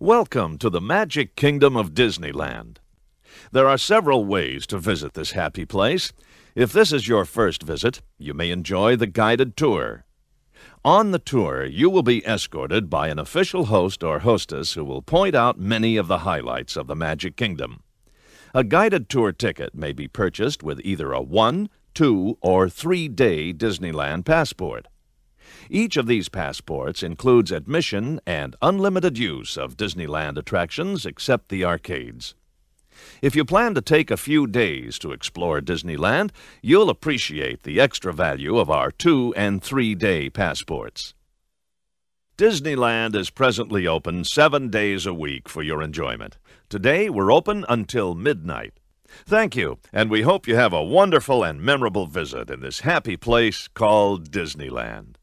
Welcome to the magic kingdom of Disneyland. There are several ways to visit this happy place. If this is your first visit, you may enjoy the guided tour. On the tour, you will be escorted by an official host or hostess who will point out many of the highlights of the Magic Kingdom. A guided tour ticket may be purchased with either a one, two, or three-day Disneyland passport. Each of these passports includes admission and unlimited use of Disneyland attractions except the arcades. If you plan to take a few days to explore Disneyland, you'll appreciate the extra value of our two and three day passports. Disneyland is presently open seven days a week for your enjoyment. Today, we're open until midnight. Thank you, and we hope you have a wonderful and memorable visit in this happy place called Disneyland.